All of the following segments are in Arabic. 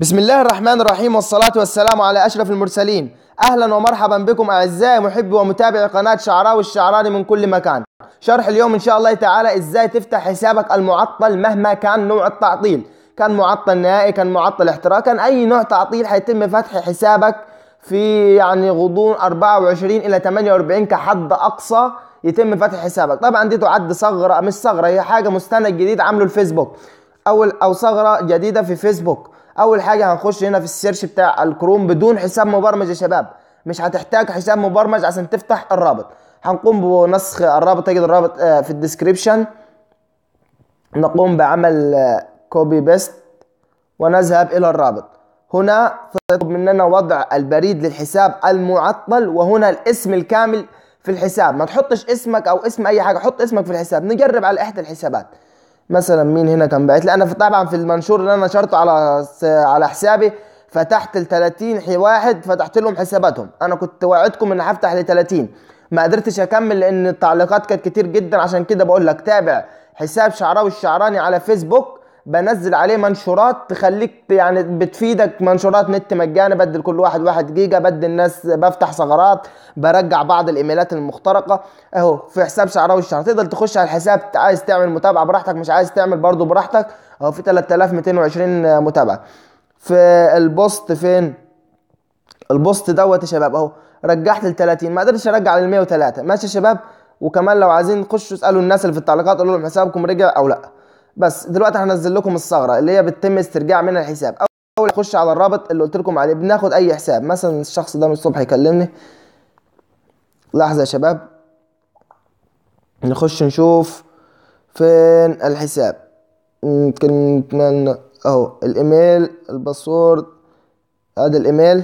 بسم الله الرحمن الرحيم والصلاة والسلام على أشرف المرسلين أهلا ومرحبا بكم أعزائي محبي ومتابعي قناة شعراوي الشعراني من كل مكان شرح اليوم إن شاء الله تعالى إزاي تفتح حسابك المعطل مهما كان نوع التعطيل كان معطل نهائي كان معطل احتراق كان أي نوع تعطيل حيتم فتح حسابك في يعني غضون 24 إلى 48 كحد أقصى يتم فتح حسابك طبعا دي تعد صغرة مش صغرة هي حاجة مستند جديد عامله الفيسبوك أو أو ثغرة جديدة في فيسبوك اول حاجه هنخش هنا في السيرش بتاع الكروم بدون حساب مبرمج يا شباب مش هتحتاج حساب مبرمج عشان تفتح الرابط هنقوم بنسخ الرابط تجد الرابط آه، في الديسكريبشن نقوم بعمل كوبي آه، بيست ونذهب الى الرابط هنا تطلب مننا وضع البريد للحساب المعطل وهنا الاسم الكامل في الحساب ما تحطش اسمك او اسم اي حاجه حط اسمك في الحساب نجرب على احدى الحسابات مثلا مين هنا كان باعت لي انا طبعا في المنشور اللي انا نشرته على على حسابي فتحت ال 30 واحد فتحت لهم حساباتهم انا كنت وعدتكم ان هفتح ل 30 ما قدرتش اكمل لان التعليقات كانت كتير جدا عشان كده بقول لك تابع حساب شعراوي الشعراني على فيسبوك بنزل عليه منشورات تخليك يعني بتفيدك منشورات نت مجاني بدل كل واحد واحد جيجا بدل الناس بفتح ثغرات برجع بعض الايميلات المخترقه اهو في حساب شعراوي الشهر تقدر تخش على الحساب عايز تعمل متابعه براحتك مش عايز تعمل برضه براحتك اهو في 3220 متابعه في البوست فين البوست دوت يا شباب اهو رجعت ل 30 ما قدرتش ارجع لل 103 ماشي يا شباب وكمان لو عايزين تخشوا اسالوا الناس اللي في التعليقات قولوا لهم حسابكم رجع او لا بس دلوقتي هنزل لكم الثغره اللي هي بتتم استرجاع منها الحساب اول اخش على الرابط اللي قلت لكم عليه بناخد اي حساب مثلا الشخص ده من الصبح يكلمني لحظه يا شباب نخش نشوف فين الحساب ممكن نتمنى اهو الايميل الباسورد ادي الايميل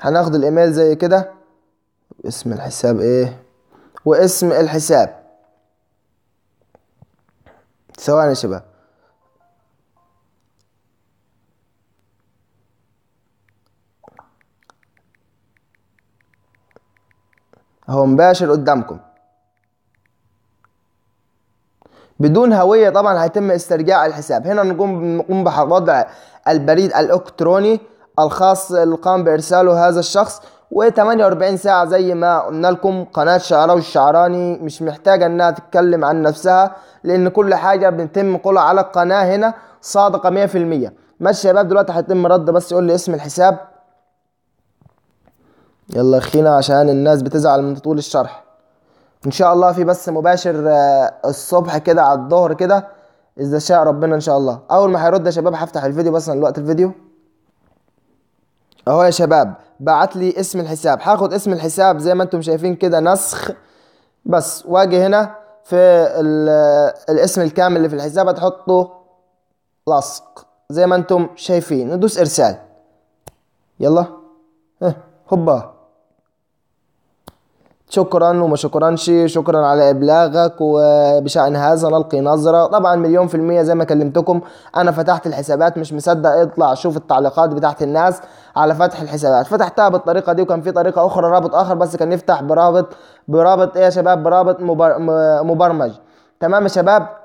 هناخد الايميل زي كده اسم الحساب ايه واسم الحساب ثواني يا شباب هو مباشر قدامكم بدون هويه طبعا هيتم استرجاع الحساب هنا نقوم نقوم بوضع البريد الالكتروني الخاص اللي قام بارساله هذا الشخص و48 ساعة زي ما قلنا لكم قناة شعراوي الشعراني مش محتاجة انها تتكلم عن نفسها لان كل حاجة بنتم قولها على القناة هنا صادقة 100% ماشي يا شباب دلوقتي هيتم رد بس يقول لي اسم الحساب يلا خينا عشان الناس بتزعل من طول الشرح ان شاء الله في بث مباشر آه، الصبح كده على الظهر كده اذا شاء ربنا ان شاء الله اول ما هيرد يا شباب هفتح الفيديو بس الوقت الفيديو اهو يا شباب بعت لي اسم الحساب هاخد اسم الحساب زي ما انتم شايفين كده نسخ بس واجي هنا في الاسم الكامل اللي في الحساب هتحطه لصق زي ما انتم شايفين ندوس ارسال يلا هوبا شكرا وما شكرانش شكرا على ابلاغك وبشان هذا نلقي نظره طبعا مليون في الميه زي ما كلمتكم انا فتحت الحسابات مش مصدق اطلع شوف التعليقات بتاعت الناس على فتح الحسابات فتحتها بالطريقه دي وكان في طريقه اخرى رابط اخر بس كان نفتح برابط برابط ايه يا شباب برابط مبرمج تمام يا شباب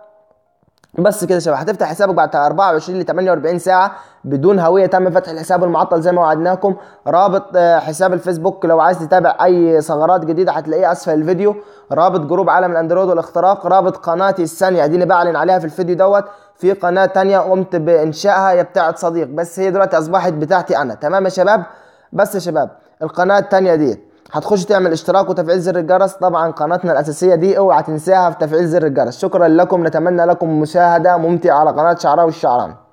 بس كده شباب هتفتح حسابك بعد 24 ل 48 ساعه بدون هويه تم فتح الحساب المعطل زي ما وعدناكم رابط آه، حساب الفيسبوك لو عايز تتابع اي ثغرات جديده هتلاقيه اسفل الفيديو رابط جروب عالم الاندرويد والاختراق رابط قناتي الثانيه دي اللي بعلن عليها في الفيديو دوت في قناه تانية قمت بانشائها هي بتاعه صديق بس هي دلوقتي اصبحت بتاعتي انا تمام يا شباب بس يا شباب القناه التانية ديت هتخش تعمل اشتراك وتفعيل زر الجرس طبعا قناتنا الاساسيه دي اوعى تنساها في تفعيل زر الجرس شكرا لكم نتمنى لكم مشاهده ممتعه على قناه شعراوي الشعران